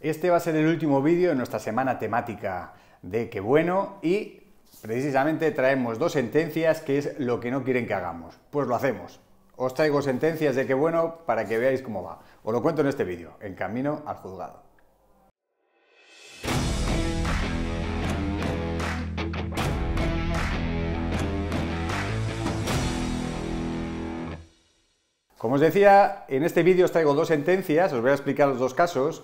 Este va a ser el último vídeo de nuestra semana temática de qué bueno y precisamente traemos dos sentencias que es lo que no quieren que hagamos. Pues lo hacemos. Os traigo sentencias de qué bueno para que veáis cómo va. Os lo cuento en este vídeo, en camino al juzgado. Como os decía, en este vídeo os traigo dos sentencias, os voy a explicar los dos casos.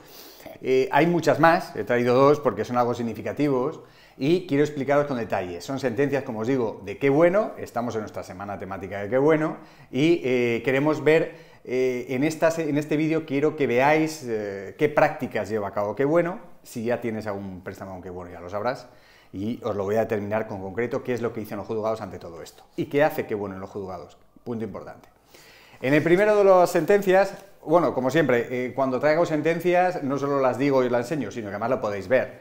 Eh, hay muchas más, he traído dos porque son algo significativos y quiero explicaros con detalle. Son sentencias, como os digo, de qué bueno, estamos en nuestra semana temática de qué bueno y eh, queremos ver, eh, en, en este vídeo quiero que veáis qué prácticas lleva a cabo qué bueno, si ya tienes algún préstamo con qué bueno ya lo sabrás y os lo voy a determinar con concreto qué es lo que dicen los juzgados ante todo esto y qué hace qué bueno en los juzgados. Punto importante. En el primero de las sentencias, bueno, como siempre, eh, cuando traigo sentencias no solo las digo y las enseño, sino que además lo podéis ver.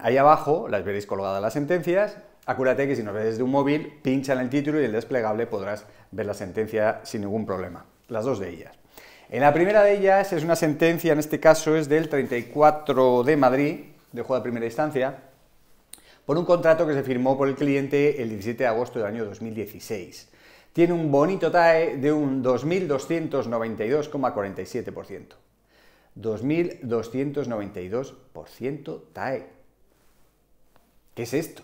ahí abajo las veréis colgadas las sentencias. Acuérdate que si nos ves desde un móvil, pincha en el título y el desplegable podrás ver la sentencia sin ningún problema. Las dos de ellas. En la primera de ellas es una sentencia, en este caso es del 34 de Madrid, de juego de primera instancia, por un contrato que se firmó por el cliente el 17 de agosto del año 2016 tiene un bonito TAE de un 2.292,47%. 2.292% TAE. ¿Qué es esto?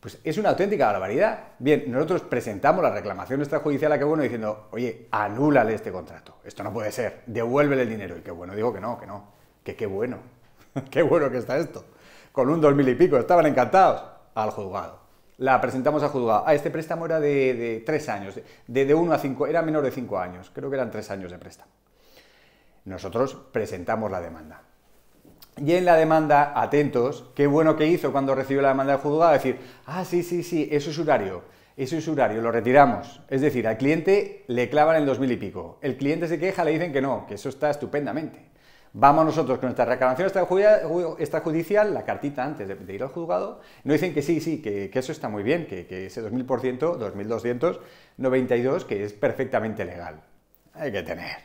Pues es una auténtica barbaridad. Bien, nosotros presentamos la reclamación extrajudicial a que bueno diciendo, oye, anúlale este contrato. Esto no puede ser. Devuélvele el dinero. Y qué bueno, digo que no, que no. Que qué bueno. qué bueno que está esto. Con un dos mil y pico, estaban encantados. Al juzgado la presentamos a juzgado. Ah, este préstamo era de, tres años, de, uno a cinco, era menor de cinco años, creo que eran tres años de préstamo. Nosotros presentamos la demanda. Y en la demanda, atentos, qué bueno que hizo cuando recibió la demanda de juzgado, decir, ah, sí, sí, sí, eso es eso es horario, lo retiramos. Es decir, al cliente le clavan el dos mil y pico, el cliente se queja, le dicen que no, que eso está estupendamente. Vamos nosotros con nuestra reclamación extrajudicial, la cartita antes de, ir al juzgado, nos dicen que sí, sí, que, eso está muy bien, que, ese 2.000%, 2.292, que es perfectamente legal. Hay que tener.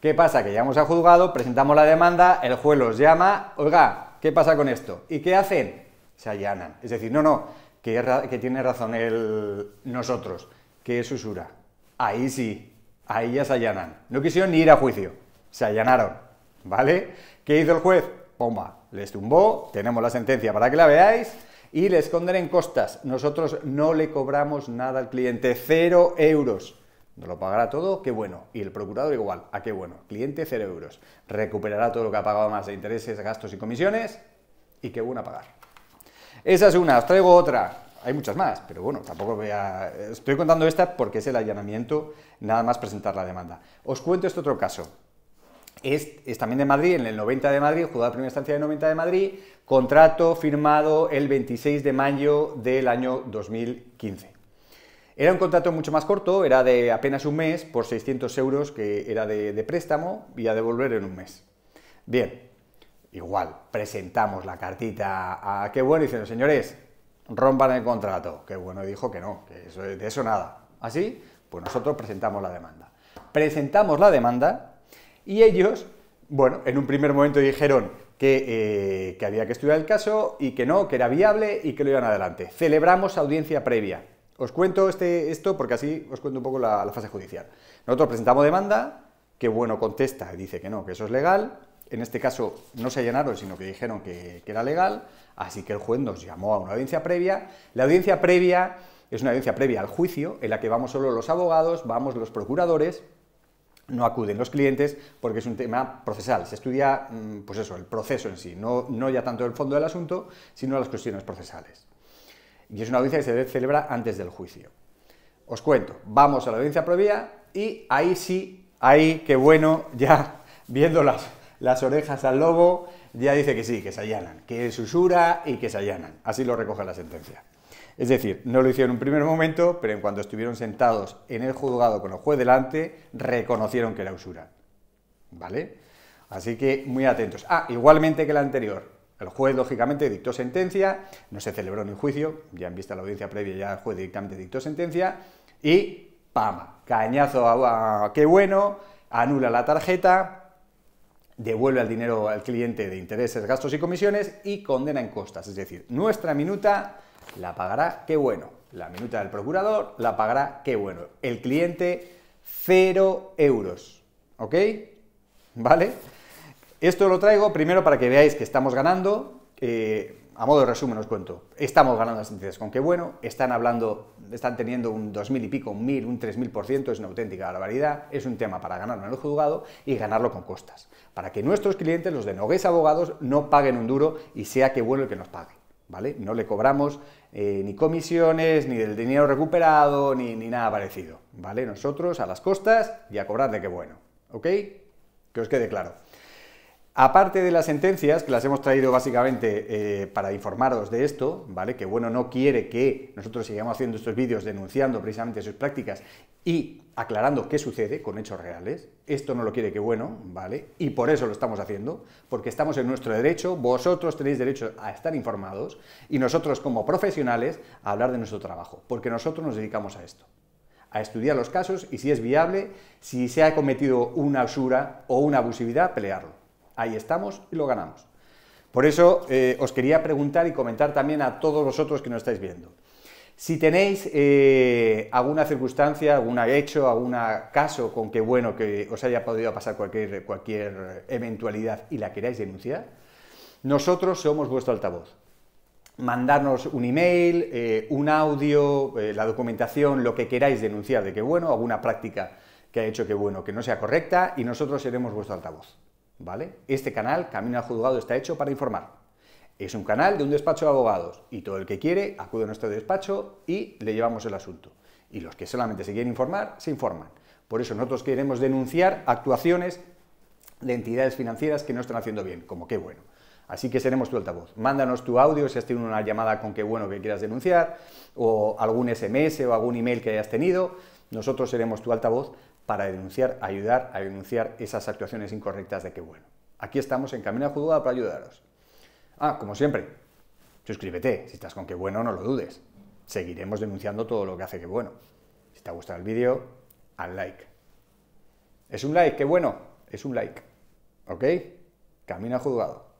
¿Qué pasa? Que llegamos al juzgado, presentamos la demanda, el juez los llama, oiga, ¿qué pasa con esto? ¿Y qué hacen? Se allanan. Es decir, no, no, que, tiene razón el nosotros, que es usura. Ahí sí, ahí ya se allanan. No quisieron ni ir a juicio, se allanaron. ¿vale? ¿Qué hizo el juez? Pomba, les tumbó, tenemos la sentencia para que la veáis y les en costas. Nosotros no le cobramos nada al cliente, cero euros. ¿No lo pagará todo, qué bueno. Y el procurador igual, a ah, qué bueno. Cliente cero euros. Recuperará todo lo que ha pagado más de intereses, gastos y comisiones y qué bueno a pagar. Esa es una, os traigo otra. Hay muchas más, pero bueno, tampoco voy a... Estoy contando esta porque es el allanamiento, nada más presentar la demanda. Os cuento este otro caso es, también de Madrid, en el 90 de Madrid, jugada primera instancia del 90 de Madrid, contrato firmado el 26 de mayo del año 2015. Era un contrato mucho más corto, era de apenas un mes, por 600 euros, que era de, préstamo, y a devolver en un mes. Bien, igual, presentamos la cartita a qué bueno, diciendo, señores, rompan el contrato. Qué bueno dijo que no, que de eso nada. Así, ¿Ah, pues nosotros presentamos la demanda. Presentamos la demanda y ellos, bueno, en un primer momento dijeron eh, que, había que estudiar el caso y que no, que era viable y que lo iban adelante. Celebramos audiencia previa. Os cuento este, esto porque así os cuento un poco la, fase judicial. Nosotros presentamos demanda, que bueno contesta y dice que no, que eso es legal. En este caso no se allanaron, sino que dijeron que, que era legal, así que el juez nos llamó a una audiencia previa. La audiencia previa es una audiencia previa al juicio, en la que vamos solo los abogados, vamos los procuradores, no acuden los clientes porque es un tema procesal. Se estudia, mm, pues eso, el proceso en sí, no, ya tanto el fondo del asunto, sino las cuestiones procesales. Y es una audiencia que se celebra antes del juicio. Os cuento, vamos a la audiencia previa y ahí sí, ahí, qué bueno, ya viendo las, las orejas al lobo, ya dice que sí, que se allanan, que es usura y que se allanan. Así lo recoge la sentencia. Es decir, no lo hicieron en un primer momento, pero en cuanto estuvieron sentados en el juzgado con el juez delante, reconocieron que era usura. ¿Vale? Así que muy atentos. Ah, igualmente que la anterior, el juez, lógicamente, dictó sentencia, no se celebró ni juicio, ya en vista la audiencia previa, ya el juez directamente dictó sentencia, y ¡pam! Cañazo a, qué bueno, anula la tarjeta, devuelve el dinero al cliente de intereses, gastos y comisiones y condena en costas. Es decir, nuestra minuta la pagará, qué bueno. La minuta del procurador la pagará, qué bueno. El cliente, cero euros. ¿Ok? ¿Vale? Esto lo traigo primero para que veáis que estamos ganando. Eh, a modo de resumen os cuento, estamos ganando las entidades con qué bueno, están hablando, están teniendo un 2.000 y pico, un 1.000, un 3.000%, es una auténtica barbaridad, es un tema para ganarlo en el juzgado y ganarlo con costas, para que nuestros clientes, los de Nogués Abogados, no paguen un duro y sea qué bueno el que nos pague. ¿vale? No le cobramos eh, ni comisiones, ni del dinero recuperado, ni, nada parecido, ¿vale? Nosotros a las costas y a cobrar de qué bueno, ¿ok? Que os quede claro. Aparte de las sentencias, que las hemos traído básicamente eh, para informaros de esto, ¿vale? Que bueno no quiere que nosotros sigamos haciendo estos vídeos denunciando precisamente sus prácticas y aclarando qué sucede con hechos reales. Esto no lo quiere que bueno, ¿vale? Y por eso lo estamos haciendo, porque estamos en nuestro derecho, vosotros tenéis derecho a estar informados y nosotros como profesionales a hablar de nuestro trabajo, porque nosotros nos dedicamos a esto a estudiar los casos y si es viable, si se ha cometido una usura o una abusividad, pelearlo ahí estamos y lo ganamos. Por eso eh, os quería preguntar y comentar también a todos vosotros que nos estáis viendo. Si tenéis eh, alguna circunstancia, algún hecho, algún caso con que bueno que os haya podido pasar cualquier, cualquier eventualidad y la queráis denunciar, nosotros somos vuestro altavoz. Mandarnos un email, eh, un audio, la documentación, lo que queráis denunciar de que bueno, alguna práctica que ha hecho que bueno, que no sea correcta y nosotros seremos vuestro altavoz. Este canal, Camino al Juzgado, está hecho para informar. Es un canal de un despacho de abogados y todo el que quiere acude a nuestro despacho y le llevamos el asunto. Y los que solamente se quieren informar, se informan. Por eso nosotros queremos denunciar actuaciones de entidades financieras que no están haciendo bien, como qué bueno. Así que seremos tu altavoz. Mándanos tu audio si has tenido una llamada con qué bueno que quieras denunciar, o algún SMS o algún email que hayas tenido, nosotros seremos tu altavoz para denunciar, ayudar a denunciar esas actuaciones incorrectas de qué bueno. Aquí estamos en Camino a Juzgado para ayudaros. Ah, como siempre, suscríbete. Si estás con qué bueno, no lo dudes. Seguiremos denunciando todo lo que hace que bueno. Si te ha gustado el vídeo, al like. ¿Es un like? ¡Qué bueno! Es un like. ¿Ok? Camino a juzgado.